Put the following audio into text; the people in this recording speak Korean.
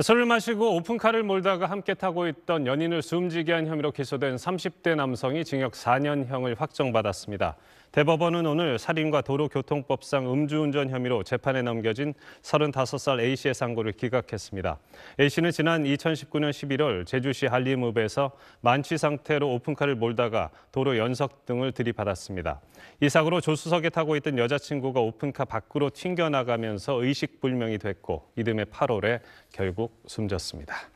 술을 마시고 오픈카를 몰다가 함께 타고 있던 연인을 숨지게 한 혐의로 기소된 30대 남성이 징역 4년형을 확정받았습니다. 대법원은 오늘 살인과 도로교통법상 음주운전 혐의로 재판에 넘겨진 35살 A씨의 상고를 기각했습니다. A씨는 지난 2019년 11월 제주시 한림읍에서 만취 상태로 오픈카를 몰다가 도로 연석 등을 들이받았습니다. 이 사고로 조수석에 타고 있던 여자친구가 오픈카 밖으로 튕겨나가면서 의식불명이 됐고 이듬해 8월에 결국 숨졌습니다.